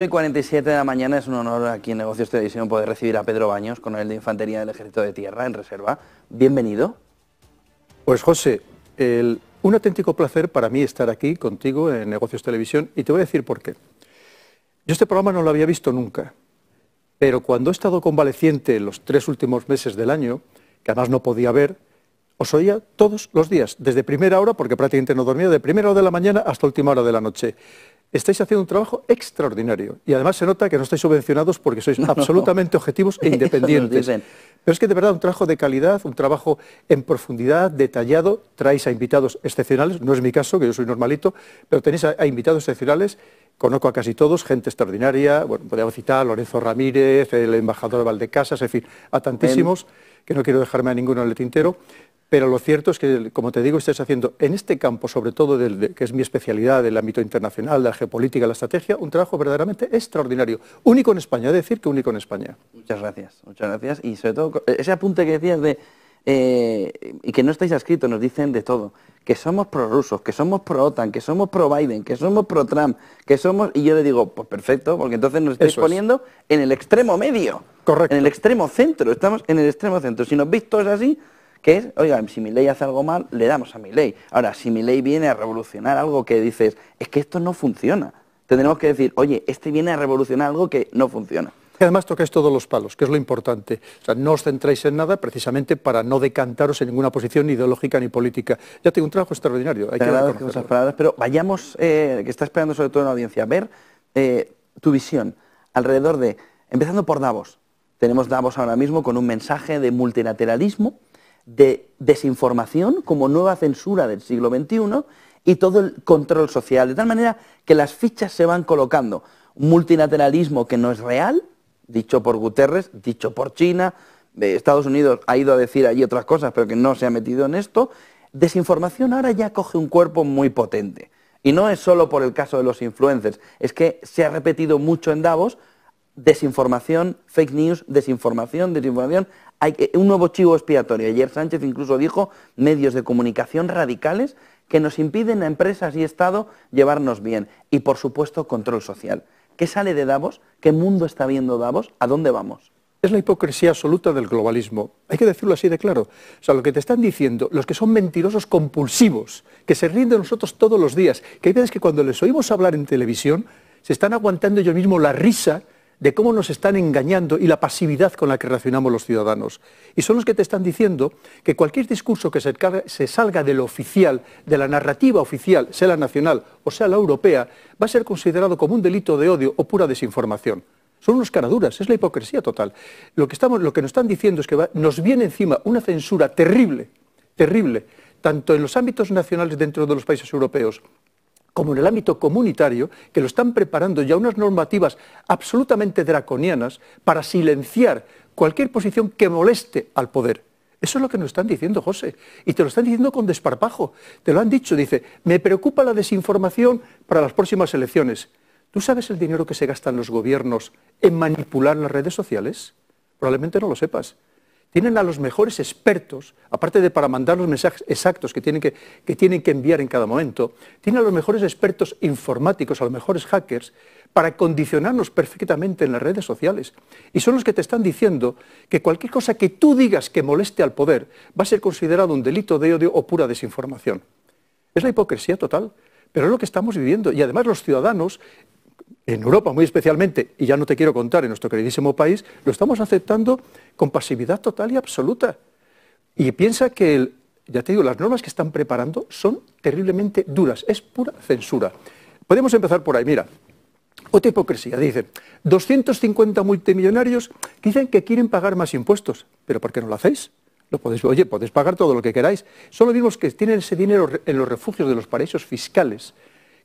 Hoy, 47 de la mañana es un honor aquí en Negocios Televisión poder recibir a Pedro Baños, coronel de Infantería del Ejército de Tierra en reserva. Bienvenido. Pues José, un auténtico placer para mí estar aquí contigo en Negocios Televisión y te voy a decir por qué. Yo este programa no lo había visto nunca, pero cuando he estado convaleciente los tres últimos meses del año, que además no podía ver, os oía todos los días, desde primera hora, porque prácticamente no dormía, de primera hora de la mañana hasta última hora de la noche estáis haciendo un trabajo extraordinario. Y además se nota que no estáis subvencionados porque sois absolutamente objetivos e independientes. Pero es que de verdad un trabajo de calidad, un trabajo en profundidad, detallado, traéis a invitados excepcionales, no es mi caso, que yo soy normalito, pero tenéis a, invitados excepcionales, conozco a casi todos, gente extraordinaria, bueno, podríamos citar a Lorenzo Ramírez, el embajador Valdecasas, en fin, a tantísimos que no quiero dejarme a ninguno en el tintero, pero lo cierto es que, como te digo, estás haciendo en este campo, sobre todo, que es mi especialidad, del ámbito internacional, de la geopolítica, la estrategia, un trabajo verdaderamente extraordinario, único en España, decir que único en España. Muchas gracias, muchas gracias. Y sobre todo, ese apunte que decías de eh, y que no estáis adscritos, nos dicen de todo, que somos prorrusos, que somos pro-OTAN, que somos pro-Biden, que somos pro-Trump, que somos... Y yo le digo, pues perfecto, porque entonces nos estáis poniendo en el extremo medio. En el extremo centro, estamos en el extremo centro. Si nos veis todos así, que es, oiga, si mi ley hace algo mal, le damos a mi ley. Ahora, si mi ley viene a revolucionar algo que dices, es que esto no funciona, tendremos que decir, oye, este viene a revolucionar algo que no funciona. Y además tocáis todos los palos, que es lo importante. O sea, no os centráis en nada precisamente para no decantaros en ninguna posición ideológica ni política. Ya tengo un trabajo extraordinario. Hay que esas pero vayamos, eh, que está esperando sobre todo en la audiencia, a ver eh, tu visión alrededor de, empezando por Davos. Tenemos Davos ahora mismo con un mensaje de multilateralismo, de desinformación como nueva censura del siglo XXI y todo el control social, de tal manera que las fichas se van colocando. multilateralismo que no es real, dicho por Guterres, dicho por China, Estados Unidos ha ido a decir allí otras cosas, pero que no se ha metido en esto, desinformación ahora ya coge un cuerpo muy potente. Y no es solo por el caso de los influencers, es que se ha repetido mucho en Davos desinformación, fake news, desinformación, desinformación. Hay un nuevo chivo expiatorio. Ayer Sánchez incluso dijo medios de comunicación radicales que nos impiden a empresas y Estado llevarnos bien. Y por supuesto control social. ¿Qué sale de Davos? ¿Qué mundo está viendo Davos? ¿A dónde vamos? Es la hipocresía absoluta del globalismo. Hay que decirlo así de claro. O sea, lo que te están diciendo, los que son mentirosos compulsivos, que se ríen de nosotros todos los días, que hay veces que cuando les oímos hablar en televisión, se están aguantando ellos mismos la risa de cómo nos están engañando y la pasividad con la que relacionamos los ciudadanos. Y son los que te están diciendo que cualquier discurso que se, salga de lo oficial, de la narrativa oficial, sea la nacional o sea la europea, va a ser considerado como un delito de odio o pura desinformación. Son unos caraduras, es la hipocresía total. Lo que, nos están diciendo es que nos viene encima una censura terrible, terrible, tanto en los ámbitos nacionales dentro de los países europeos como en el ámbito comunitario, que lo están preparando ya unas normativas absolutamente draconianas para silenciar cualquier posición que moleste al poder. Eso es lo que nos están diciendo, José. Y te lo están diciendo con desparpajo. Te lo han dicho. Dice, me preocupa la desinformación para las próximas elecciones. ¿Tú sabes el dinero que se gastan los gobiernos en manipular las redes sociales? Probablemente no lo sepas tienen a los mejores expertos, aparte de para mandar los mensajes exactos que tienen que, que tienen que enviar en cada momento, tienen a los mejores expertos informáticos, a los mejores hackers, para condicionarnos perfectamente en las redes sociales. Y son los que te están diciendo que cualquier cosa que tú digas que moleste al poder va a ser considerado un delito de odio o pura desinformación. Es la hipocresía total. Pero es lo que estamos viviendo. Y además los ciudadanos en Europa muy especialmente, y ya no te quiero contar, en nuestro queridísimo país, lo estamos aceptando con pasividad total y absoluta. Y piensa que, ya te digo, las normas que están preparando son terriblemente duras, es pura censura. Podemos empezar por ahí, mira. Otra hipocresía, dicen, 250 multimillonarios dicen que quieren pagar más impuestos, pero ¿por qué no lo hacéis? Lo podéis, oye, podéis pagar todo lo que queráis. solo los que tienen ese dinero en los refugios de los paraísos fiscales,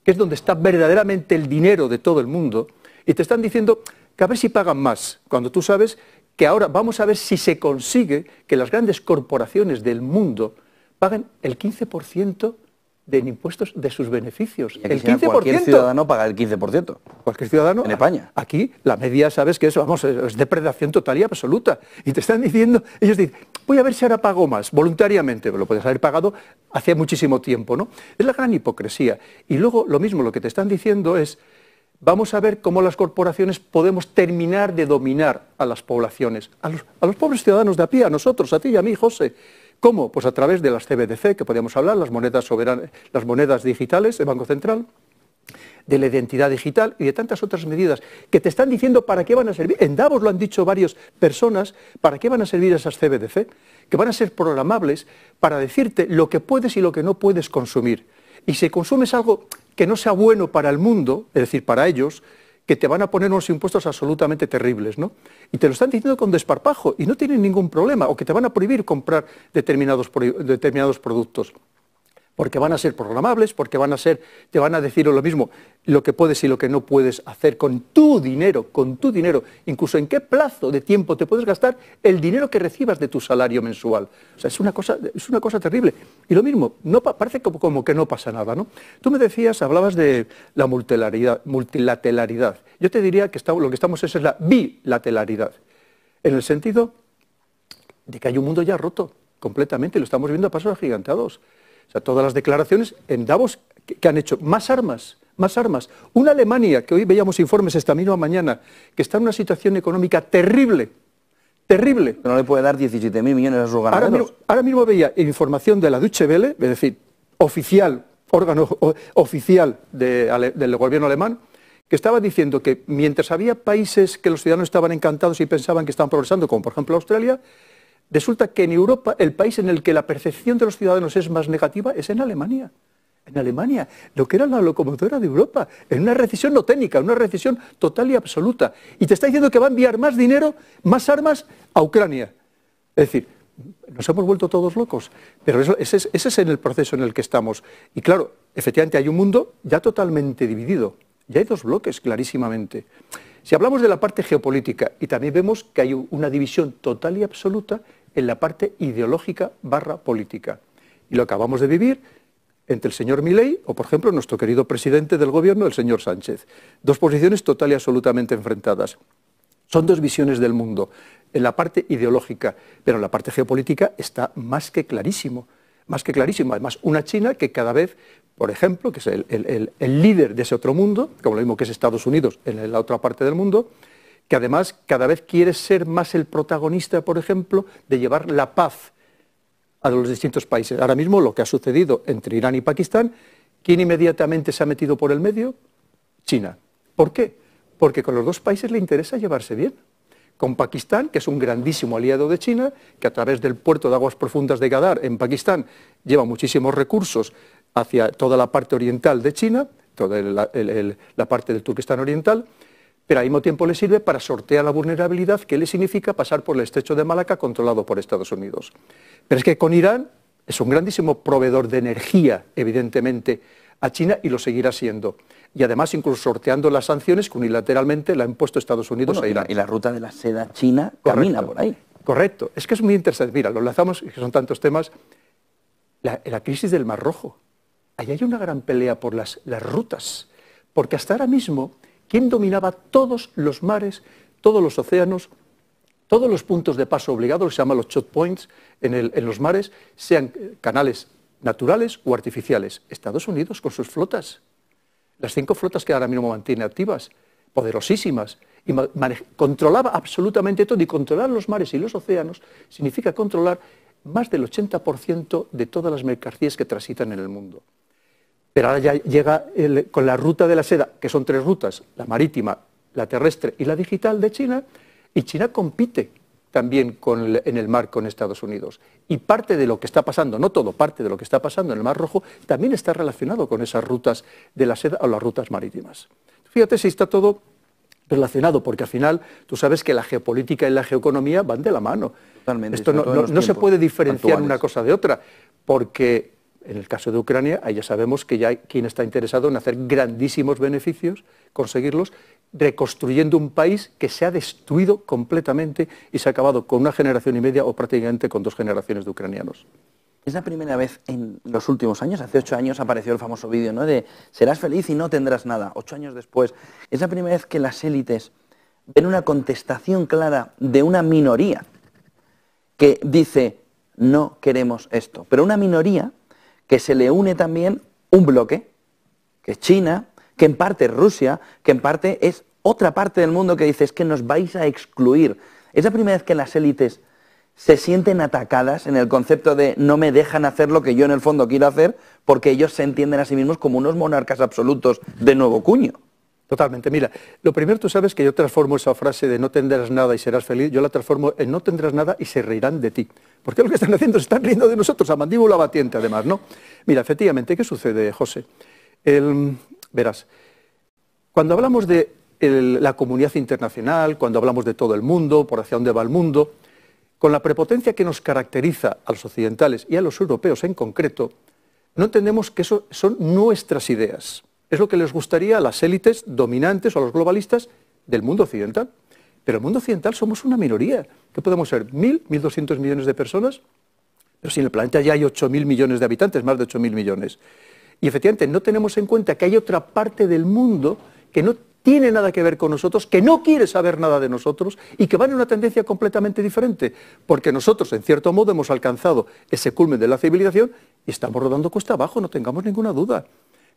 que es donde está verdaderamente el dinero de todo el mundo, y te están diciendo que a ver si pagan más, cuando tú sabes que ahora vamos a ver si se consigue que las grandes corporaciones del mundo paguen el 15% de impuestos de sus beneficios. el 15%. Cualquier ciudadano paga el 15%. Cualquier ciudadano. En España. Aquí la media, sabes que eso vamos, es depredación total y absoluta. Y te están diciendo, ellos dicen, voy a ver si ahora pago más, voluntariamente, lo puedes haber pagado hace muchísimo tiempo, ¿no? Es la gran hipocresía. Y luego, lo mismo, lo que te están diciendo es, vamos a ver cómo las corporaciones podemos terminar de dominar a las poblaciones, a los, a los pobres ciudadanos de a pie, a nosotros, a ti y a mí, José. ¿Cómo? Pues a través de las CBDC, que podríamos hablar, las monedas, las monedas digitales del Banco Central, de la identidad digital y de tantas otras medidas que te están diciendo para qué van a servir. En Davos lo han dicho varias personas, para qué van a servir esas CBDC, que van a ser programables para decirte lo que puedes y lo que no puedes consumir. Y si consumes algo que no sea bueno para el mundo, es decir, para ellos, que te van a poner unos impuestos absolutamente terribles, ¿no? Y te lo están diciendo con desparpajo y no tienen ningún problema, o que te van a prohibir comprar determinados, determinados productos porque van a ser programables, porque van a te van a decir lo mismo, lo que puedes y lo que no puedes hacer con tu dinero, con tu dinero, incluso en qué plazo de tiempo te puedes gastar el dinero que recibas de tu salario mensual. O sea, es una cosa, terrible. Y lo mismo, no parece como, que no pasa nada, ¿no? Tú me decías, hablabas de la multilateralidad. Yo te diría que lo que estamos es, es la bilateralidad, en el sentido de que hay un mundo ya roto completamente, lo estamos viendo a pasos agigantados. O sea, todas las declaraciones en Davos que, han hecho más armas, más armas. Una Alemania, que hoy veíamos informes esta misma mañana, que está en una situación económica terrible, terrible. no le puede dar 17.000 millones a sus ganaderos. Ahora mismo, veía información de la Deutsche Welle, es decir, oficial, órgano oficial del gobierno alemán, que estaba diciendo que mientras había países que los ciudadanos estaban encantados y pensaban que estaban progresando, como por ejemplo Australia, Resulta que en Europa el país en el que la percepción de los ciudadanos es más negativa es en Alemania. En Alemania, lo que era la locomotora de Europa, en una recesión no técnica, en una recesión total y absoluta. Y te está diciendo que va a enviar más dinero, más armas a Ucrania. Es decir, nos hemos vuelto todos locos. Pero ese, es, ese es en el proceso en el que estamos. Y claro, efectivamente hay un mundo ya totalmente dividido. Ya hay dos bloques, clarísimamente. Si hablamos de la parte geopolítica, y también vemos que hay una división total y absoluta en la parte ideológica barra política. Y lo acabamos de vivir entre el señor Milley... o, por ejemplo, nuestro querido presidente del gobierno, el señor Sánchez. Dos posiciones total y absolutamente enfrentadas. Son dos visiones del mundo, en la parte ideológica, pero en la parte geopolítica está más que clarísimo, más que clarísimo. Además, una China que cada vez, por ejemplo, que es el, el líder de ese otro mundo, como lo mismo que es Estados Unidos en la otra parte del mundo, que además cada vez quiere ser más el protagonista, por ejemplo, de llevar la paz a los distintos países. Ahora mismo lo que ha sucedido entre Irán y Pakistán, ¿quién inmediatamente se ha metido por el medio? China. ¿Por qué? Porque con los dos países le interesa llevarse bien. Con Pakistán, que es un grandísimo aliado de China, que a través del puerto de aguas profundas de Gadar, en Pakistán, lleva muchísimos recursos hacia toda la parte oriental de China, toda la, parte del Turquistán oriental, pero al mismo tiempo le sirve para sortear la vulnerabilidad que le significa pasar por el estrecho de Malaca controlado por Estados Unidos. Pero es que con Irán es un grandísimo proveedor de energía, evidentemente, a China y lo seguirá siendo. Y además, incluso sorteando las sanciones que unilateralmente le ha impuesto Estados Unidos a Irán. Y la, ruta de la seda china camina por ahí. Correcto. Es que es muy interesante. Mira, lo lanzamos, que son tantos temas. La, la crisis del Mar Rojo. Ahí hay una gran pelea por las rutas. Porque hasta ahora mismo ¿Quién dominaba todos los mares, todos los océanos, todos los puntos de paso obligados, se llaman los shot points en, en los mares, sean eh, canales naturales o artificiales? Estados Unidos con sus flotas. Las cinco flotas que ahora mismo mantiene activas, poderosísimas, y controlaba absolutamente todo. Y controlar los mares y los océanos significa controlar más del 80% de todas las mercancías que transitan en el mundo. Pero ahora ya llega con la ruta de la seda, que son tres rutas, la marítima, la terrestre y la digital de China, y China compite también en el mar con Estados Unidos. Y parte de lo que está pasando, no todo, parte de lo que está pasando en el Mar Rojo, también está relacionado con esas rutas de la seda o las rutas marítimas. Fíjate si está todo relacionado, porque al final tú sabes que la geopolítica y la geoeconomía van de la mano. Esto no, se puede diferenciar una cosa de otra, porque en el caso de Ucrania, ahí ya sabemos que ya hay quien está interesado en hacer grandísimos beneficios, conseguirlos, reconstruyendo un país que se ha destruido completamente y se ha acabado con una generación y media o prácticamente con dos generaciones de ucranianos. Es la primera vez en los últimos años, hace ocho años apareció el famoso vídeo, De serás feliz y no tendrás nada, ocho años después. Es la primera vez que las élites ven una contestación clara de una minoría que dice, no queremos esto. Pero una minoría que se le une también un bloque, que es China, que en parte es Rusia, que en parte es otra parte del mundo que dice es que nos vais a excluir. Es la primera vez que las élites se sienten atacadas en el concepto de no me dejan hacer lo que yo en el fondo quiero hacer, porque ellos se entienden a sí mismos como unos monarcas absolutos de nuevo cuño. Totalmente. Mira, lo primero tú sabes que yo transformo esa frase de no tendrás nada y serás feliz, yo la transformo en no tendrás nada y se reirán de ti. Porque lo que están haciendo es están riendo de nosotros, a mandíbula batiente además, ¿no? Mira, efectivamente, ¿qué sucede, José? verás, cuando hablamos de la comunidad internacional, cuando hablamos de todo el mundo, por hacia dónde va el mundo, con la prepotencia que nos caracteriza a los occidentales y a los europeos en concreto, no entendemos que eso son nuestras ideas. Es lo que les gustaría a las élites dominantes o a los globalistas del mundo occidental. Pero el mundo occidental somos una minoría. ¿Qué podemos ser? ¿Mil, mil doscientos millones de personas? Pero si en el planeta ya hay ocho mil millones de habitantes, más de ocho mil millones. Y efectivamente no tenemos en cuenta que hay otra parte del mundo que no tiene nada que ver con nosotros, que no quiere saber nada de nosotros y que va en una tendencia completamente diferente, porque nosotros, en cierto modo, hemos alcanzado ese culmen de la civilización y estamos rodando cuesta abajo, no tengamos ninguna duda.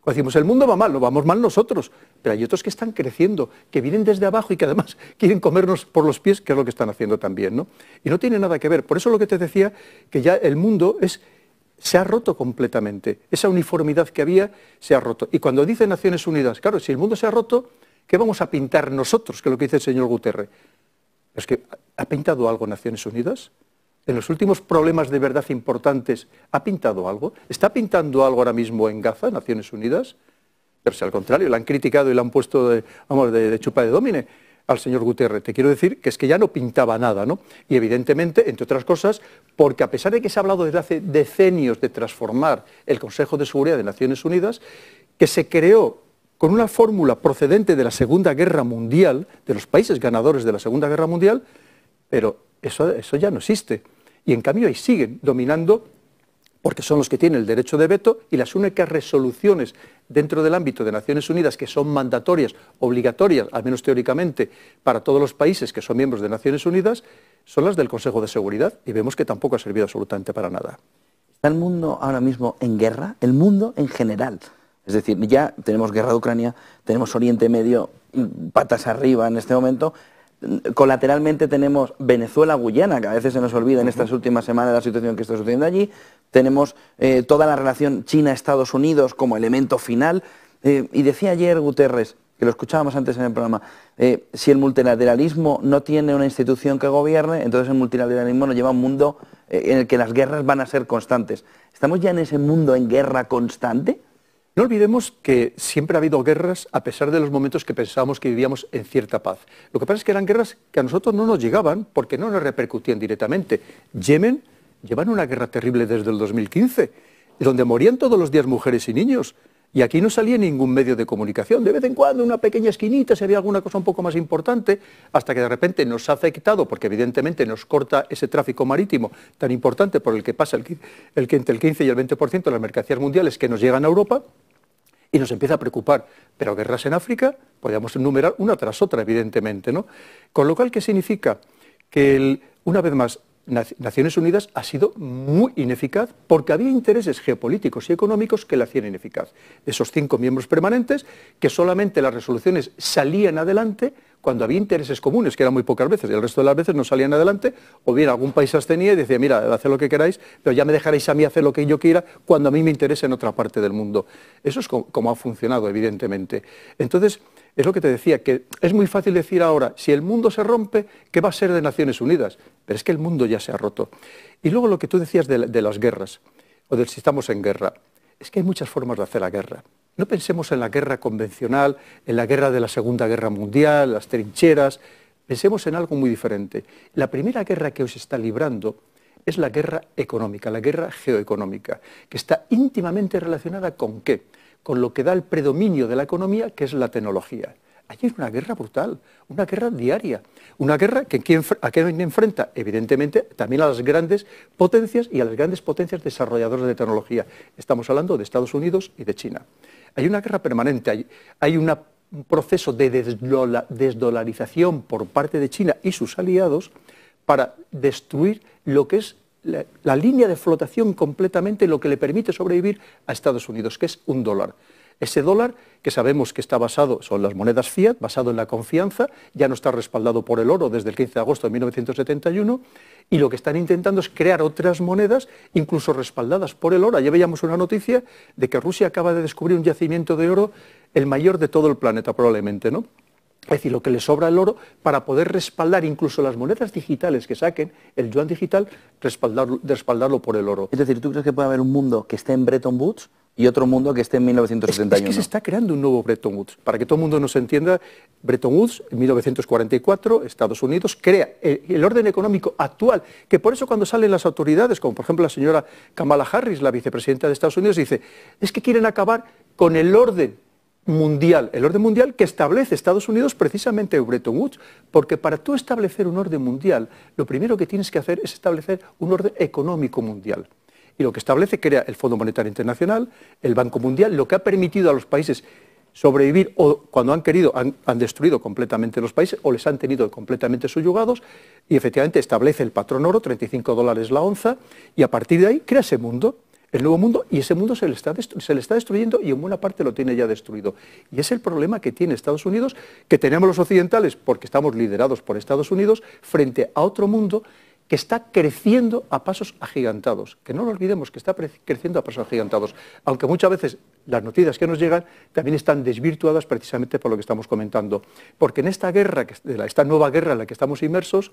Pues decimos, el mundo va mal, lo vamos mal nosotros, pero hay otros que están creciendo, que vienen desde abajo y que además quieren comernos por los pies, que es lo que están haciendo también, ¿no? Y no tiene nada que ver. Por eso lo que te decía, que ya el mundo se ha roto completamente. Esa uniformidad que había se ha roto. Y cuando dice Naciones Unidas, claro, si el mundo se ha roto, ¿qué vamos a pintar nosotros? Que es lo que dice el señor Guterres. Es que ha pintado algo Naciones Unidas en los últimos problemas de verdad importantes, ¿ha pintado algo? ¿Está pintando algo ahora mismo en Gaza, Naciones Unidas? Pero si al contrario, la han criticado y la han puesto de, chupa de domine al señor Guterres. Te quiero decir que es que ya no pintaba nada, ¿no? Y evidentemente, entre otras cosas, porque a pesar de que se ha hablado desde hace decenios de transformar el Consejo de Seguridad de Naciones Unidas, que se creó con una fórmula procedente de la Segunda Guerra Mundial, de los países ganadores de la Segunda Guerra Mundial, pero eso ya no existe. Y en cambio ahí siguen dominando porque son los que tienen el derecho de veto y las únicas resoluciones dentro del ámbito de Naciones Unidas que son mandatorias, obligatorias, al menos teóricamente, para todos los países que son miembros de Naciones Unidas, son las del Consejo de Seguridad y vemos que tampoco ha servido absolutamente para nada. ¿Está el mundo ahora mismo en guerra? El mundo en general. Es decir, ya tenemos guerra de Ucrania, tenemos Oriente Medio mm, patas arriba en este momento, Colateralmente tenemos Venezuela-Guyana, que a veces se nos olvida en estas últimas semanas la situación que está sucediendo allí. Tenemos eh, toda la relación China-Estados Unidos como elemento final. Eh, y decía ayer Guterres, que lo escuchábamos antes en el programa, eh, si el multilateralismo no tiene una institución que gobierne, entonces el multilateralismo nos lleva a un mundo en el que las guerras van a ser constantes. ¿Estamos ya en ese mundo en guerra constante? No olvidemos que siempre ha habido guerras a pesar de los momentos que pensábamos que vivíamos en cierta paz. Lo que pasa es que eran guerras que a nosotros no nos llegaban porque no nos repercutían directamente. Yemen lleva una guerra terrible desde el 2015, donde morían todos los días mujeres y niños. Y aquí no salía ningún medio de comunicación. De vez en cuando, una pequeña esquinita, se había alguna cosa un poco más importante, hasta que de repente nos ha afectado, porque evidentemente nos corta ese tráfico marítimo tan importante por el que pasa el, entre el 15 y el 20% de las mercancías mundiales que nos llegan a Europa, y nos empieza a preocupar. Pero guerras en África podríamos enumerar una tras otra, evidentemente. ¿no? Con lo cual, ¿qué significa? Que, una vez más, Naciones Unidas ha sido muy ineficaz porque había intereses geopolíticos y económicos que la hacían ineficaz. Esos cinco miembros permanentes, que solamente las resoluciones salían adelante cuando había intereses comunes, que eran muy pocas veces, y el resto de las veces no salían adelante, o bien algún país tenía y decía, mira, haced lo que queráis, pero ya me dejaréis a mí hacer lo que yo quiera cuando a mí me interese en otra parte del mundo. Eso es como, ha funcionado, evidentemente. Entonces, es lo que te decía, que es muy fácil decir ahora, si el mundo se rompe, ¿qué va a ser de Naciones Unidas? Pero es que el mundo ya se ha roto. Y luego lo que tú decías de las guerras, o de si estamos en guerra, es que hay muchas formas de hacer la guerra. No pensemos en la guerra convencional, en la guerra de la Segunda Guerra Mundial, las trincheras. Pensemos en algo muy diferente. La primera guerra que os está librando es la guerra económica, la guerra geoeconómica, que está íntimamente relacionada con qué? Con lo que da el predominio de la economía, que es la tecnología. Allí es una guerra brutal, una guerra diaria, una guerra que a quién enfrenta, evidentemente, también a las grandes potencias y a las grandes potencias desarrolladoras de tecnología. Estamos hablando de Estados Unidos y de China. Hay una guerra permanente, hay, un proceso de desdolarización por parte de China y sus aliados para destruir lo que es la línea de flotación completamente, lo que le permite sobrevivir a Estados Unidos, que es un dólar. Ese dólar, que sabemos que está basado, son las monedas fiat, basado en la confianza, ya no está respaldado por el oro desde el 15 de agosto de 1971, y lo que están intentando es crear otras monedas, incluso respaldadas por el oro. Ya veíamos una noticia de que Rusia acaba de descubrir un yacimiento de oro, el mayor de todo el planeta probablemente, ¿no? es decir, lo que le sobra el oro, para poder respaldar incluso las monedas digitales que saquen, el yuan digital, respaldarlo por el oro. Es decir, ¿tú crees que puede haber un mundo que esté en Bretton Woods y otro mundo que esté en 1971. Es, que se está creando un nuevo Bretton Woods. Para que todo el mundo nos entienda, Bretton Woods, en 1944, Estados Unidos crea el, el, orden económico actual, que por eso cuando salen las autoridades, como por ejemplo la señora Kamala Harris, la vicepresidenta de Estados Unidos, dice, es que quieren acabar con el orden mundial, el orden mundial que establece Estados Unidos precisamente Bretton Woods, porque para tú establecer un orden mundial, lo primero que tienes que hacer es establecer un orden económico mundial y lo que establece crea el Fondo Monetario Internacional, el Banco Mundial, lo que ha permitido a los países sobrevivir o cuando han querido han, destruido completamente los países o les han tenido completamente subyugados y efectivamente establece el patrón oro, 35 dólares la onza, y a partir de ahí crea ese mundo, el nuevo mundo, y ese mundo se le está, se le está destruyendo y en buena parte lo tiene ya destruido. Y es el problema que tiene Estados Unidos, que tenemos los occidentales, porque estamos liderados por Estados Unidos, frente a otro mundo que está creciendo a pasos agigantados, que no lo olvidemos, que está creciendo a pasos agigantados, aunque muchas veces las noticias que nos llegan también están desvirtuadas precisamente por lo que estamos comentando, porque en esta guerra, esta nueva guerra en la que estamos inmersos,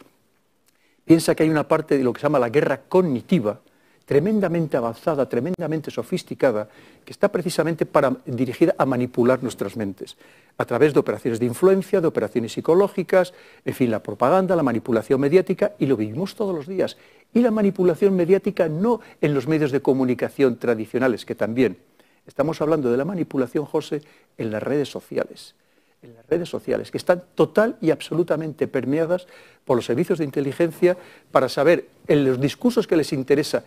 piensa que hay una parte de lo que se llama la guerra cognitiva, tremendamente avanzada, tremendamente sofisticada, que está precisamente para, dirigida a manipular nuestras mentes, a través de operaciones de influencia, de operaciones psicológicas, en fin, la propaganda, la manipulación mediática, y lo vivimos todos los días. Y la manipulación mediática no en los medios de comunicación tradicionales, que también. Estamos hablando de la manipulación, José, en las redes sociales en las redes sociales, que están total y absolutamente permeadas por los servicios de inteligencia para saber en los discursos que les interesa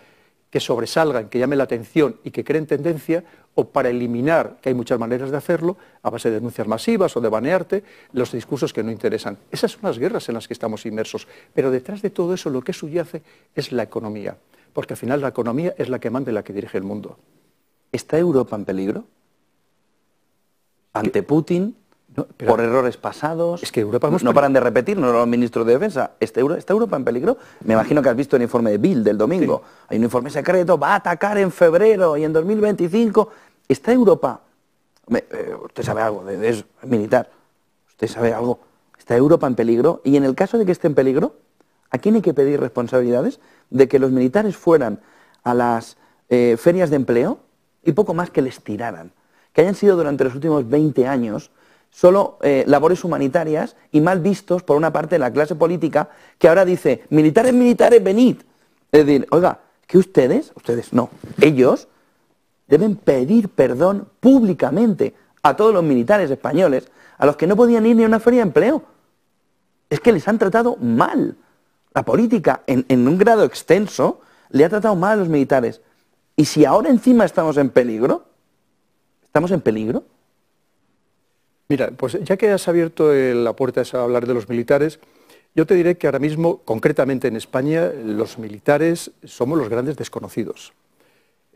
que sobresalgan, que llamen la atención y que creen tendencia, o para eliminar, que hay muchas maneras de hacerlo, a base de denuncias masivas o de banearte, los discursos que no interesan. Esas son las guerras en las que estamos inmersos. Pero detrás de todo eso lo que subyace es la economía, porque al final la economía es la que manda y la que dirige el mundo. ¿Está Europa en peligro? Ante Putin, por errores pasados. Es que Europa no, paran de repetir, no los ministros de defensa. ¿Está Europa, ¿Está Europa en peligro? Me imagino que has visto el informe de Bill del domingo. Hay un informe secreto, va a atacar en febrero y en 2025. ¿Está Europa? Eh, usted sabe algo de, militar. Usted sabe algo. ¿Está Europa en peligro? Y en el caso de que esté en peligro, ¿a quién hay que pedir responsabilidades de que los militares fueran a las eh, ferias de empleo y poco más que les tiraran? Que hayan sido durante los últimos 20 años solo eh, labores humanitarias y mal vistos por una parte de la clase política que ahora dice, militares, militares, venid. Es decir, oiga, que ustedes, ustedes no, ellos deben pedir perdón públicamente a todos los militares españoles, a los que no podían ir ni a una feria de empleo. Es que les han tratado mal. La política, en un grado extenso, le ha tratado mal a los militares. Y si ahora encima estamos en peligro, estamos en peligro. Mira, pues ya que has abierto eh, la puerta a hablar de los militares, yo te diré que ahora mismo, concretamente en España, los militares somos los grandes desconocidos.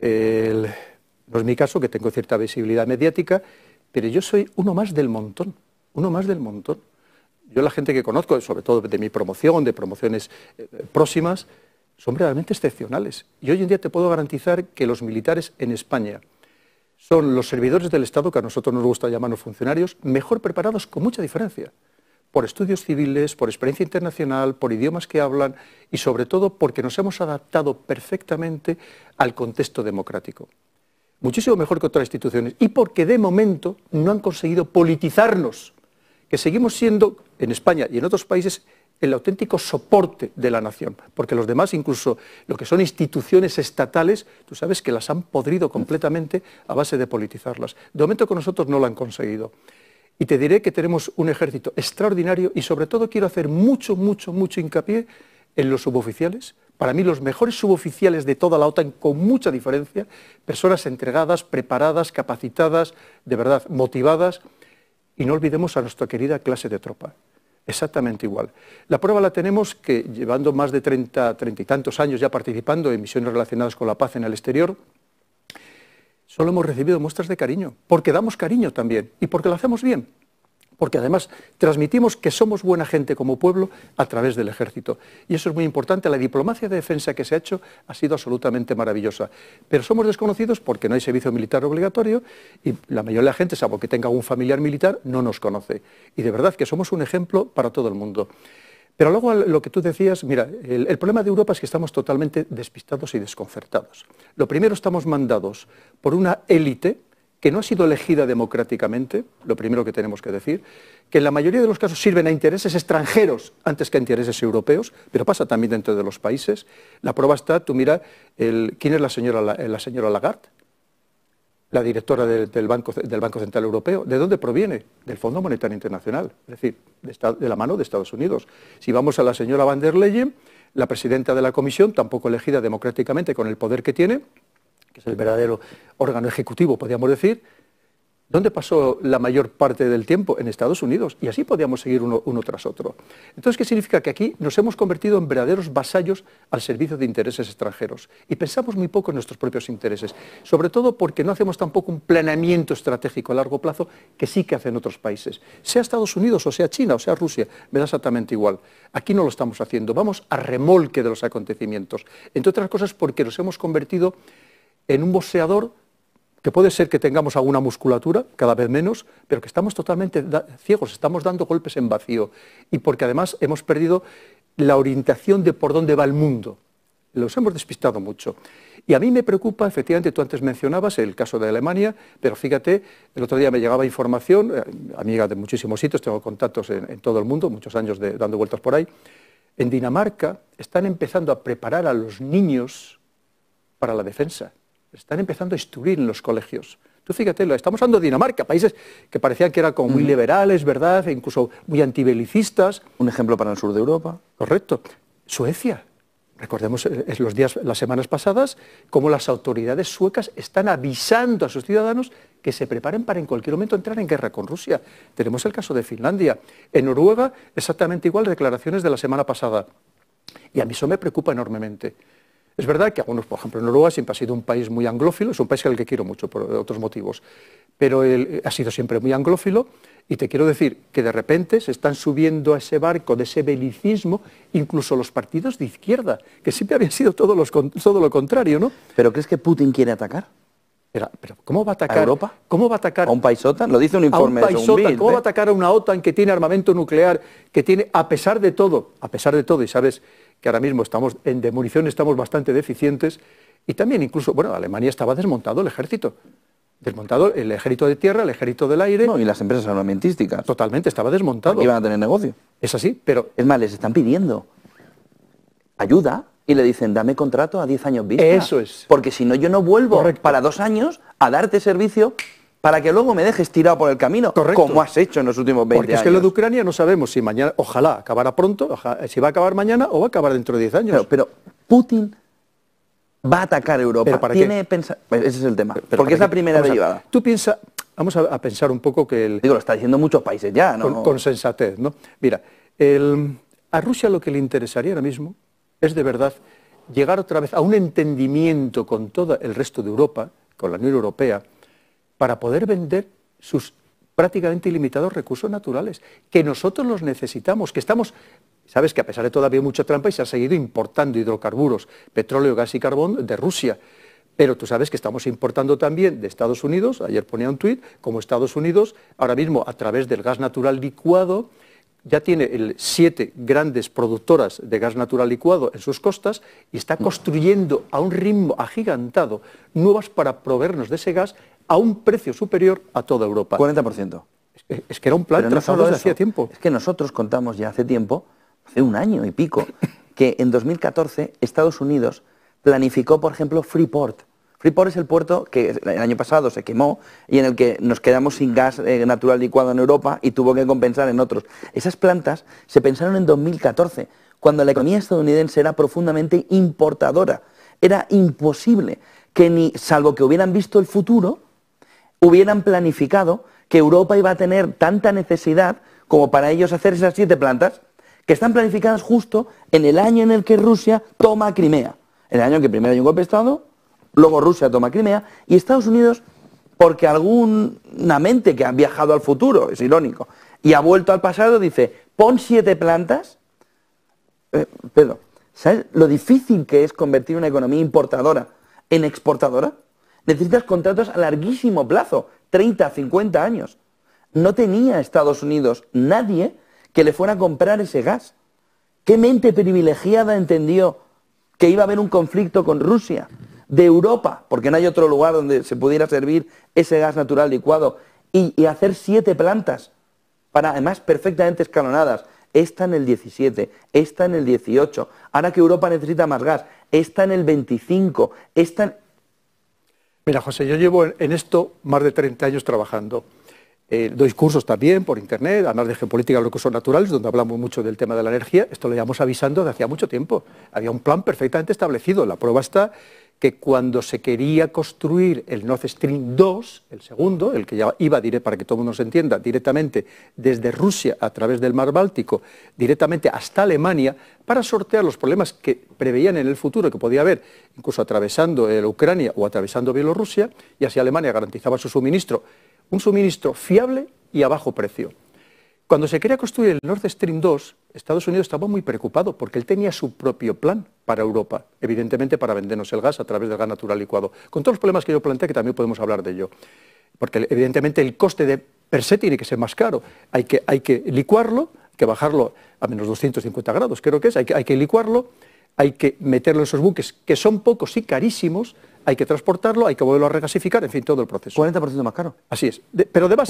no es mi caso, que tengo cierta visibilidad mediática, pero yo soy uno más del montón, uno más del montón. Yo la gente que conozco, sobre todo de mi promoción, de promociones eh, próximas, son realmente excepcionales. Y hoy en día te puedo garantizar que los militares en España, son los servidores del Estado, que a nosotros nos gusta llamarnos funcionarios, mejor preparados con mucha diferencia, por estudios civiles, por experiencia internacional, por idiomas que hablan y sobre todo porque nos hemos adaptado perfectamente al contexto democrático. Muchísimo mejor que otras instituciones y porque de momento no han conseguido politizarnos, que seguimos siendo en España y en otros países el auténtico soporte de la nación, porque los demás, incluso lo que son instituciones estatales, tú sabes que las han podrido completamente a base de politizarlas. De momento con nosotros no lo han conseguido. Y te diré que tenemos un ejército extraordinario y sobre todo quiero hacer mucho, mucho, mucho hincapié en los suboficiales, para mí los mejores suboficiales de toda la OTAN con mucha diferencia, personas entregadas, preparadas, capacitadas, de verdad, motivadas, y no olvidemos a nuestra querida clase de tropa exactamente igual. La prueba la tenemos que, llevando más de treinta y tantos años ya participando en misiones relacionadas con la paz en el exterior, solo hemos recibido muestras de cariño, porque damos cariño también y porque lo hacemos bien porque además transmitimos que somos buena gente como pueblo a través del ejército. Y eso es muy importante. La diplomacia de defensa que se ha hecho ha sido absolutamente maravillosa. Pero somos desconocidos porque no hay servicio militar obligatorio y la mayoría de la gente, salvo que tenga un familiar militar, no nos conoce. Y de verdad que somos un ejemplo para todo el mundo. Pero luego lo que tú decías, mira, el, el, problema de Europa es que estamos totalmente despistados y desconcertados. Lo primero, estamos mandados por una élite que no ha sido elegida democráticamente, lo primero que tenemos que decir, que en la mayoría de los casos sirven a intereses extranjeros antes que a intereses europeos, pero pasa también dentro de los países. La prueba está, tú mira, ¿quién es eh, la señora, Lagarde? La directora del, Banco, Central Europeo. ¿De dónde proviene? Del Fondo Monetario Internacional, es decir, de, de la mano de Estados Unidos. Si vamos a la señora van der Leyen, la presidenta de la Comisión, tampoco elegida democráticamente con el poder que tiene, que es el verdadero órgano ejecutivo, podríamos decir, ¿Dónde pasó la mayor parte del tiempo? En Estados Unidos. Y así podíamos seguir uno, tras otro. Entonces, ¿qué significa? Que aquí nos hemos convertido en verdaderos vasallos al servicio de intereses extranjeros. Y pensamos muy poco en nuestros propios intereses. Sobre todo porque no hacemos tampoco un planeamiento estratégico a largo plazo que sí que hacen otros países. Sea Estados Unidos, o sea China, o sea Rusia, me da exactamente igual. Aquí no lo estamos haciendo. Vamos a remolque de los acontecimientos. Entre otras cosas porque nos hemos convertido en un boxeador que puede ser que tengamos alguna musculatura, cada vez menos, pero que estamos totalmente ciegos, estamos dando golpes en vacío y porque además hemos perdido la orientación de por dónde va el mundo. Los hemos despistado mucho. Y a mí me preocupa, efectivamente, tú antes mencionabas el caso de Alemania, pero fíjate, el otro día me llegaba información, eh, amiga de muchísimos sitios, tengo contactos en, todo el mundo, muchos años dando vueltas por ahí. En Dinamarca están empezando a preparar a los niños para la defensa están empezando a instruir en los colegios. Tú fíjate, estamos hablando de Dinamarca, países que parecían que eran como muy liberales, ¿verdad? E incluso muy antibelicistas. Un ejemplo para el sur de Europa. Correcto. Suecia. Recordemos eh, eh, los días, las semanas pasadas, cómo las autoridades suecas están avisando a sus ciudadanos que se preparen para en cualquier momento entrar en guerra con Rusia. Tenemos el caso de Finlandia. En Noruega, exactamente igual, declaraciones de la semana pasada. Y a mí eso me preocupa enormemente. Es verdad que algunos, por ejemplo, Noruega siempre ha sido un país muy anglófilo, es un país al que quiero mucho por otros motivos, pero él eh, ha sido siempre muy anglófilo y te quiero decir que de repente se están subiendo a ese barco de ese belicismo incluso los partidos de izquierda, que siempre habían sido todo, lo contrario, ¿no? ¿Pero crees que Putin quiere atacar? Pero, ¿cómo va a atacar? ¿A Europa? ¿Cómo va a atacar? ¿A un país OTAN? Lo dice un informe. de un OTAN? ¿Cómo va a ¿eh? atacar a una OTAN que tiene armamento nuclear, que tiene, a pesar de todo, a pesar de todo, y sabes que ahora mismo estamos en demolición estamos bastante deficientes, y también incluso, bueno, Alemania estaba desmontado el ejército. Desmontado el ejército de tierra, el ejército del aire. No, y las empresas armamentísticas. Totalmente, estaba desmontado. Iban a tener negocio. Es así, pero. Es más, les están pidiendo ayuda y le dicen, dame contrato a 10 años vista. Eso es. Porque si no, yo no vuelvo para dos años a darte servicio para que luego me dejes tirado por el camino, como has hecho en los últimos 20 años. Porque es que lo de Ucrania no sabemos si mañana, ojalá acabará pronto, si va a acabar mañana o va a acabar dentro de 10 años. Pero, Putin va a atacar a Europa. para Ese es el tema. Porque es la primera derivada. tú piensa, vamos a, pensar un poco que el... Digo, lo está diciendo muchos países ya, ¿no? Con, sensatez, ¿no? Mira, a Rusia lo que le interesaría ahora mismo es de verdad llegar otra vez a un entendimiento con todo el resto de Europa, con la Unión Europea, para poder vender sus prácticamente ilimitados recursos naturales, que nosotros los necesitamos, que estamos, sabes que a pesar de todavía mucha trampa y se ha seguido importando hidrocarburos, petróleo, gas y carbón de Rusia. Pero tú sabes que estamos importando también de Estados Unidos, ayer ponía un tuit, como Estados Unidos ahora mismo a través del gas natural licuado ya tiene siete grandes productoras de gas natural licuado en sus costas y está construyendo a un ritmo agigantado nuevas para proveernos de ese gas a un precio superior a toda Europa. 40%. Es, que era un plan trazado desde hacía tiempo. Es que nosotros contamos ya hace tiempo, hace un año y pico, que en 2014 Estados Unidos planificó, por ejemplo, Freeport. Freeport es el puerto que el año pasado se quemó y en el que nos quedamos sin gas eh, natural licuado en Europa y tuvo que compensar en otros. Esas plantas se pensaron en 2014, cuando la economía estadounidense era profundamente importadora. Era imposible que ni, salvo que hubieran visto el futuro, hubieran planificado que Europa iba a tener tanta necesidad como para ellos hacer esas siete plantas, que están planificadas justo en el año en el que Rusia toma Crimea. En el año que primero hay un golpe de Estado, luego Rusia toma Crimea y Estados Unidos, porque alguna mente que ha viajado al futuro, es irónico, y ha vuelto al pasado, dice, pon siete plantas. Eh, Pero, ¿sabes lo difícil que es convertir una economía importadora en exportadora? necesitas contratos a larguísimo plazo, 30, 50 años. No tenía Estados Unidos nadie que le fuera a comprar ese gas. ¿Qué mente privilegiada entendió que iba a haber un conflicto con Rusia? De Europa, porque no hay otro lugar donde se pudiera servir ese gas natural licuado y, hacer siete plantas, para además perfectamente escalonadas. Esta en el 17, esta en el 18, ahora que Europa necesita más gas, esta en el 25, esta en... Mira, José, yo llevo en esto más de 30 años trabajando. Eh, doy cursos también por internet, además de geopolítica de recursos naturales, donde hablamos mucho del tema de la energía. Esto lo llevamos avisando desde hacía mucho tiempo. Había un plan perfectamente establecido. La prueba está que cuando se quería construir el Nord Stream 2, el segundo, el que ya iba, para que todo el mundo se entienda, directamente desde Rusia a través del mar Báltico, directamente hasta Alemania, para sortear los problemas que preveían en el futuro que podía haber, incluso atravesando eh, la Ucrania o atravesando Bielorrusia, y así Alemania garantizaba su suministro, un suministro fiable y a bajo precio. Cuando se quería construir el Nord Stream 2, Estados Unidos estaba muy preocupado porque él tenía su propio plan para Europa, evidentemente para vendernos el gas a través del gas natural licuado, con todos los problemas que yo planteé, que también podemos hablar de ello, porque evidentemente el coste de per se tiene que ser más caro, hay que, licuarlo, hay que bajarlo a menos 250 grados, creo que es, hay que, hay que licuarlo, hay que meterlo en esos buques, que son pocos y carísimos, hay que transportarlo, hay que volverlo a regasificar, en fin, todo el proceso. 40% más caro. Así es. pero además,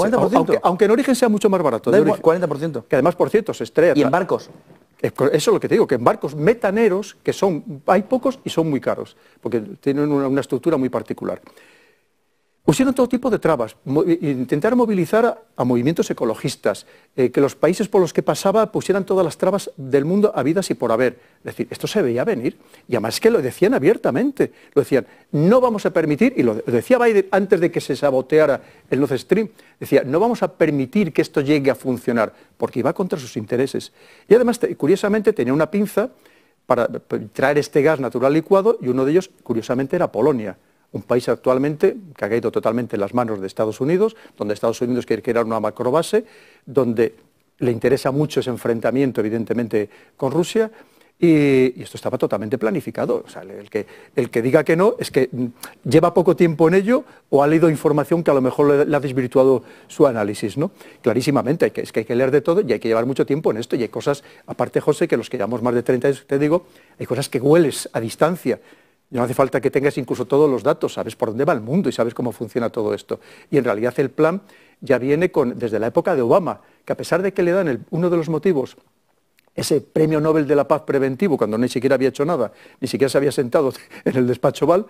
aunque, en origen sea mucho más barato. De 40%. Que además, por cierto, se estrella. ¿Y en barcos? Eso es lo que te digo, que en barcos metaneros, que son, hay pocos y son muy caros, porque tienen una estructura muy particular pusieron todo tipo de trabas. intentaron movilizar a, movimientos ecologistas, eh, que los países por los que pasaba pusieran todas las trabas del mundo a vidas y por haber. Es decir, esto se veía venir. Y además que lo decían abiertamente. Lo decían, no vamos a permitir, y lo decía Biden antes de que se saboteara el North Stream, decía, no vamos a permitir que esto llegue a funcionar, porque iba contra sus intereses. Y además, curiosamente, tenía una pinza para traer este gas natural licuado y uno de ellos, curiosamente, era Polonia. Un país actualmente que ha caído totalmente en las manos de Estados Unidos, donde Estados Unidos quiere crear una macrobase, donde le interesa mucho ese enfrentamiento, evidentemente, con Rusia. Y, esto estaba totalmente planificado. O sea, el, que, el que diga que no es que mm, lleva poco tiempo en ello o ha leído información que a lo mejor le, ha desvirtuado su análisis. ¿no? Clarísimamente, es que hay que leer de todo y hay que llevar mucho tiempo en esto. Y hay cosas, aparte, José, que los que llevamos más de 30 años, te digo, hay cosas que hueles a distancia. No hace falta que tengas incluso todos los datos, sabes por dónde va el mundo y sabes cómo funciona todo esto. Y en realidad el plan ya viene desde la época de Obama, que a pesar de que le dan uno de los motivos, ese premio Nobel de la Paz preventivo, cuando ni siquiera había hecho nada, ni siquiera se había sentado en el despacho Val,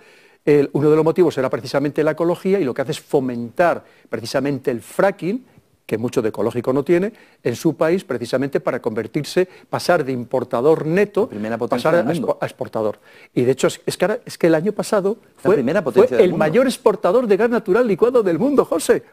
uno de los motivos era precisamente la ecología y lo que hace es fomentar precisamente el fracking que mucho de ecológico no tiene, en su país precisamente para convertirse, pasar de importador neto a, exportador. Y de hecho, es, que, el año pasado fue, el mayor exportador de gas natural licuado del mundo, José.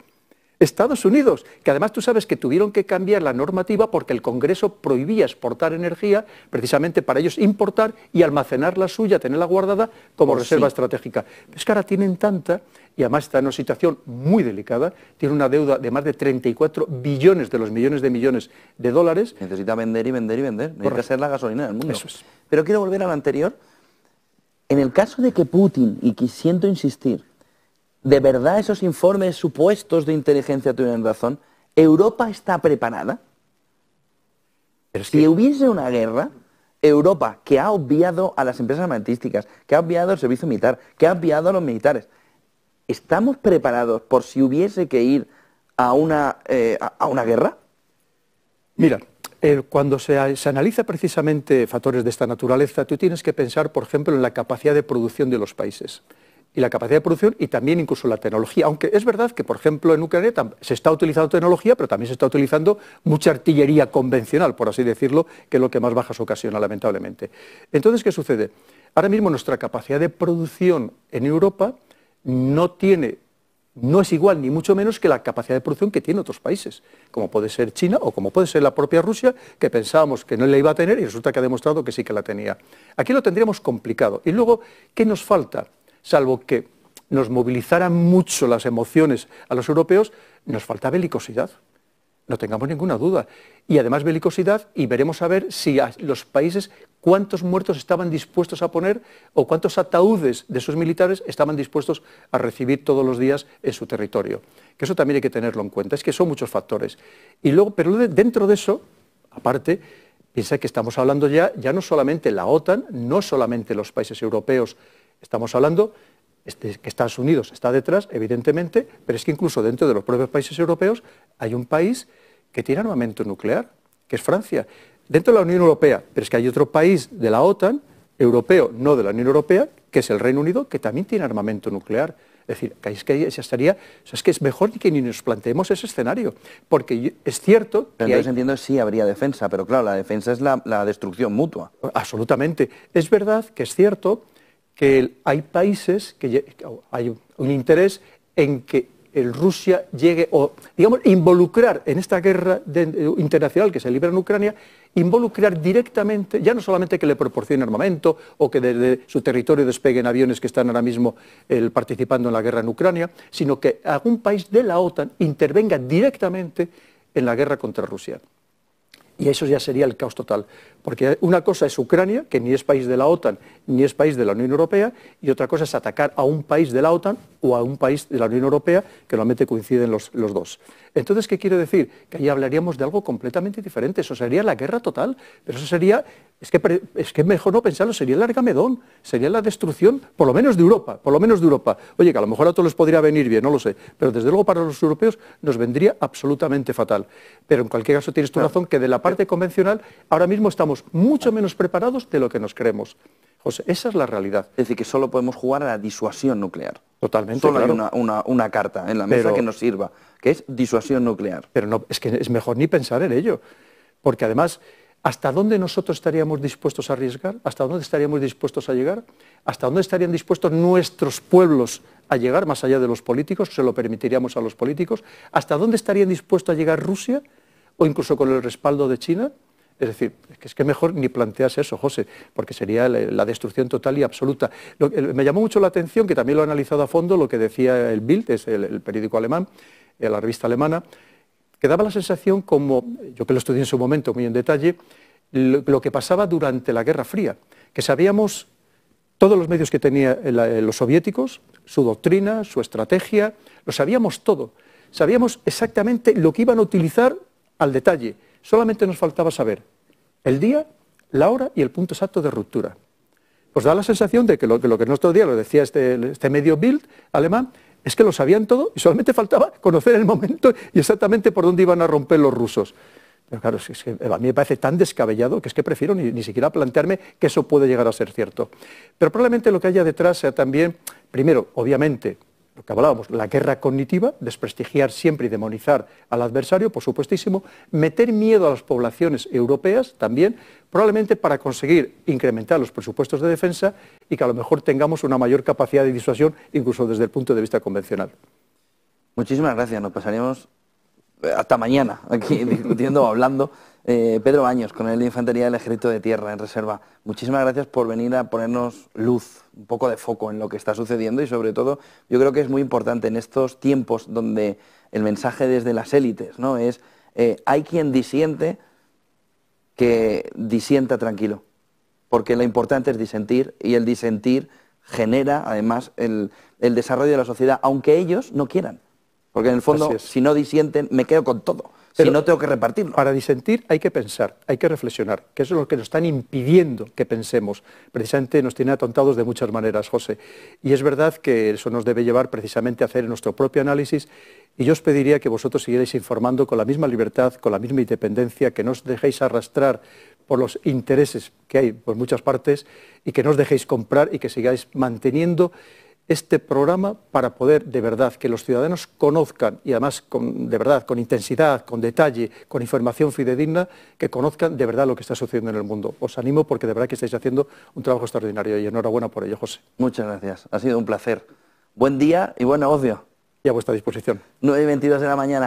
Estados Unidos, que además tú sabes que tuvieron que cambiar la normativa porque el Congreso prohibía exportar energía, precisamente para ellos importar y almacenar la suya, tenerla guardada como pues reserva estratégica. Es que ahora tienen tanta, y además está en una situación muy delicada, tiene una deuda de más de 34 billones de los millones de millones de dólares. Necesita vender y vender y vender, necesita Correcto. la gasolina del mundo. Pero quiero volver a lo anterior. En el caso de que Putin, y que siento insistir, ¿de verdad esos informes supuestos de inteligencia tienen razón? ¿Europa está preparada? Pero si hubiese una guerra, Europa, que ha obviado a las empresas armamentísticas, que ha obviado al servicio militar, que ha obviado a los militares, ¿estamos preparados por si hubiese que ir a una, eh, guerra? Mira, eh, cuando se, analiza precisamente factores de esta naturaleza, tú tienes que pensar, por ejemplo, en la capacidad de producción de los países y la capacidad de producción y también incluso la tecnología. Aunque es verdad que, por ejemplo, en Ucrania se está utilizando tecnología, pero también se está utilizando mucha artillería convencional, por así decirlo, que es lo que más bajas ocasiona, lamentablemente. Entonces, ¿qué sucede? Ahora mismo nuestra capacidad de producción en Europa no tiene no es igual ni mucho menos que la capacidad de producción que tienen otros países, como puede ser China o como puede ser la propia Rusia, que pensábamos que no la iba a tener y resulta que ha demostrado que sí que la tenía. Aquí lo tendríamos complicado. Y luego, ¿qué nos falta? salvo que nos movilizaran mucho las emociones a los europeos, nos falta belicosidad. No tengamos ninguna duda. Y además belicosidad, y veremos a ver si los países cuántos muertos estaban dispuestos a poner o cuántos ataúdes de sus militares estaban dispuestos a recibir todos los días en su territorio. Que eso también hay que tenerlo en cuenta. Es que son muchos factores. Y luego, pero dentro de eso, aparte, piensa que estamos hablando ya, ya no solamente la OTAN, no solamente los países europeos Estamos hablando de este, que Estados Unidos está detrás, evidentemente, pero es que incluso dentro de los propios países europeos hay un país que tiene armamento nuclear, que es Francia. Dentro de la Unión Europea, pero es que hay otro país de la OTAN, europeo, no de la Unión Europea, que es el Reino Unido, que también tiene armamento nuclear. Es decir, es que estaría, es que es mejor que ni nos planteemos ese escenario, porque es cierto. que entonces entiendo sí habría defensa, pero claro, la defensa es la destrucción mutua. Absolutamente. Es verdad que es cierto que hay países que hay un interés en que Rusia llegue, o digamos, involucrar en esta guerra eh, internacional que se libra en Ucrania, involucrar directamente, ya no solamente que le proporcione armamento o que desde su territorio despeguen aviones que están ahora mismo participando en la guerra en Ucrania, sino que algún país de la OTAN intervenga directamente en la guerra contra Rusia y eso ya sería el caos total. Porque una cosa es Ucrania, que ni es país de la OTAN ni es país de la Unión Europea, y otra cosa es atacar a un país de la OTAN o a un país de la Unión Europea, que normalmente coinciden los, los dos. Entonces, ¿qué quiero decir? Que ahí hablaríamos de algo completamente diferente. Eso sería la guerra total. Pero eso sería, es que, es mejor no pensarlo, sería el Argamedón, sería la destrucción, por lo menos de Europa, por lo menos de Europa. Oye, que a lo mejor a todos les podría venir bien, no lo sé. Pero desde luego para los europeos nos vendría absolutamente fatal. Pero en cualquier caso tienes tu razón que de la parte convencional ahora mismo estamos mucho menos preparados de lo que nos creemos. José, esa es la realidad. Es decir, que solo podemos jugar a la disuasión nuclear. Totalmente. Solo hay una, carta en la mesa que nos sirva que es disuasión nuclear. Pero no, es que es mejor ni pensar en ello, porque además, ¿hasta dónde nosotros estaríamos dispuestos a arriesgar? ¿Hasta dónde estaríamos dispuestos a llegar? ¿Hasta dónde estarían dispuestos nuestros pueblos a llegar, más allá de los políticos, se lo permitiríamos a los políticos? ¿Hasta dónde estarían dispuestos a llegar Rusia o incluso con el respaldo de China? Es decir, es que es mejor ni plantearse eso, José, porque sería la destrucción total y absoluta. me llamó mucho la atención, que también lo ha analizado a fondo, lo que decía el Bild, es el, periódico alemán, a la revista alemana, que daba la sensación como, yo que lo estudié en su momento muy en detalle, lo, que pasaba durante la Guerra Fría, que sabíamos todos los medios que tenían eh, los soviéticos, su doctrina, su estrategia, lo sabíamos todo. Sabíamos exactamente lo que iban a utilizar al detalle. Solamente nos faltaba saber el día, la hora y el punto exacto de ruptura. Pues da la sensación de que lo que, en nuestro día lo decía este, este medio Bild alemán, es que lo sabían todo y solamente faltaba conocer el momento y exactamente por dónde iban a romper los rusos. Pero claro, eh, a mí me parece tan descabellado que es que prefiero ni, ni, siquiera plantearme que eso puede llegar a ser cierto. Pero probablemente lo que haya detrás sea también, primero, obviamente, lo que hablábamos, pues, la guerra cognitiva, desprestigiar siempre y demonizar al adversario, por supuestísimo, meter miedo a las poblaciones europeas también, probablemente para conseguir incrementar los presupuestos de defensa y que a lo mejor tengamos una mayor capacidad de disuasión, incluso desde el punto de vista convencional. Muchísimas gracias, nos pasaríamos eh, hasta mañana aquí discutiendo o hablando Pedro eh, Pedro Baños, el de Infantería del Ejército de Tierra en Reserva, muchísimas gracias por venir a ponernos luz, un poco de foco en lo que está sucediendo y sobre todo yo creo que es muy importante en estos tiempos donde el mensaje desde las élites ¿no? es eh, hay quien disiente que disienta tranquilo, porque lo importante es disentir y el disentir genera además el, el desarrollo de la sociedad, aunque ellos no quieran, porque en el fondo si no disienten me quedo con todo. Pero no tengo que repartirlo. Para disentir hay que pensar, hay que reflexionar, que eso es lo que nos están impidiendo que pensemos. Precisamente nos tiene atontados de muchas maneras, José. Y es verdad que eso nos debe llevar precisamente a hacer nuestro propio análisis y yo os pediría que vosotros siguierais informando con la misma libertad, con la misma independencia, que no os dejéis arrastrar por los intereses que hay por muchas partes y que no os dejéis comprar y que sigáis manteniendo este programa para poder de verdad que los ciudadanos conozcan, y además de verdad, con intensidad, con detalle, con información fidedigna, que conozcan de verdad lo que está sucediendo en el mundo. Os animo porque de verdad que estáis haciendo un trabajo extraordinario y enhorabuena por ello, José. Muchas gracias, ha sido un placer. Buen día y buen negocio. Y a vuestra disposición. 9 22 de la mañana.